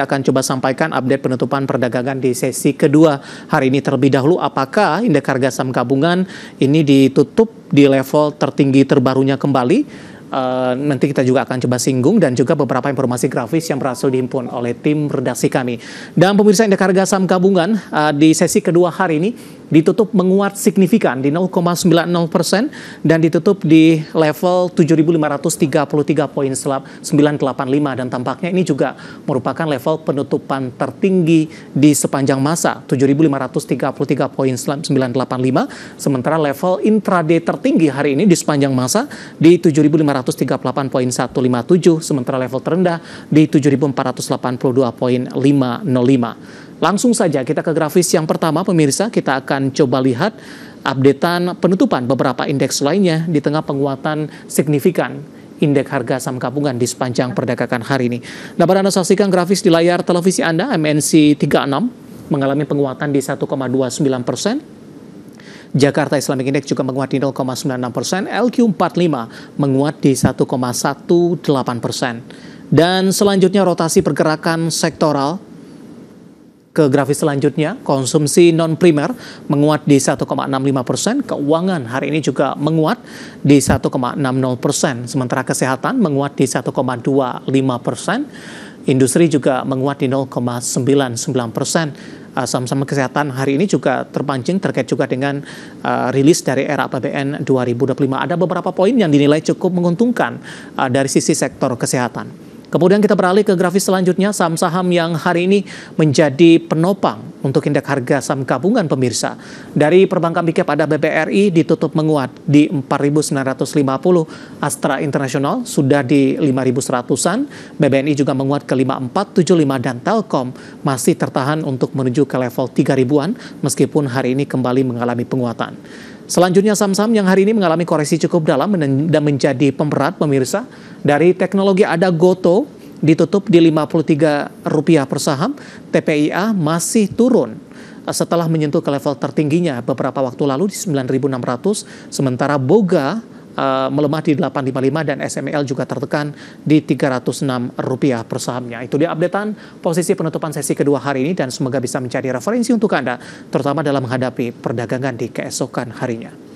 saya akan coba sampaikan update penutupan perdagangan di sesi kedua hari ini terlebih dahulu. Apakah indeks harga saham gabungan ini ditutup di level tertinggi terbarunya kembali? Uh, nanti kita juga akan coba singgung dan juga beberapa informasi grafis yang berhasil dihimpun oleh tim redaksi kami. Dan pemirsa indeks harga saham gabungan uh, di sesi kedua hari ini ditutup menguat signifikan di 0,90 persen dan ditutup di level 7.533 poin 985 dan tampaknya ini juga merupakan level penutupan tertinggi di sepanjang masa 7.533 poin 985 sementara level intraday tertinggi hari ini di sepanjang masa di poin 7.538.157 sementara level terendah di poin 7.482.505. Langsung saja kita ke grafis yang pertama pemirsa, kita akan coba lihat updatean penutupan beberapa indeks lainnya di tengah penguatan signifikan indeks harga saham gabungan di sepanjang perdagangan hari ini. Dapat Anda saksikan grafis di layar televisi Anda, MNC 36 mengalami penguatan di 1,29 persen, Jakarta Islamic Index juga menguat di 0,96 persen, LQ45 menguat di 1,18 persen. Dan selanjutnya rotasi pergerakan sektoral ke grafis selanjutnya, konsumsi non primer menguat di 1,65 persen, keuangan hari ini juga menguat di 1,60 persen, sementara kesehatan menguat di 1,25 persen, industri juga menguat di 0,99 persen. Ah, saham-saham kesehatan hari ini juga terpancing terkait juga dengan uh, rilis dari era APBN 2025. Ada beberapa poin yang dinilai cukup menguntungkan uh, dari sisi sektor kesehatan. Kemudian kita beralih ke grafis selanjutnya, saham-saham yang hari ini menjadi penopang untuk indeks harga saham gabungan pemirsa. Dari perbankan BIKEP pada BBRI ditutup menguat di 4.950, Astra Internasional sudah di 5.100-an, BBNI juga menguat ke 5.475 dan Telkom masih tertahan untuk menuju ke level 3.000-an meskipun hari ini kembali mengalami penguatan. Selanjutnya saham-saham yang hari ini mengalami koreksi cukup dalam dan menjadi pemberat pemirsa. Dari teknologi ada Goto ditutup di Rp53 per saham, TPIA masih turun setelah menyentuh ke level tertingginya beberapa waktu lalu di 9.600, sementara Boga uh, melemah di 855 dan SML juga tertekan di 306 rupiah per sahamnya. Itu dia updatean posisi penutupan sesi kedua hari ini dan semoga bisa menjadi referensi untuk Anda terutama dalam menghadapi perdagangan di keesokan harinya.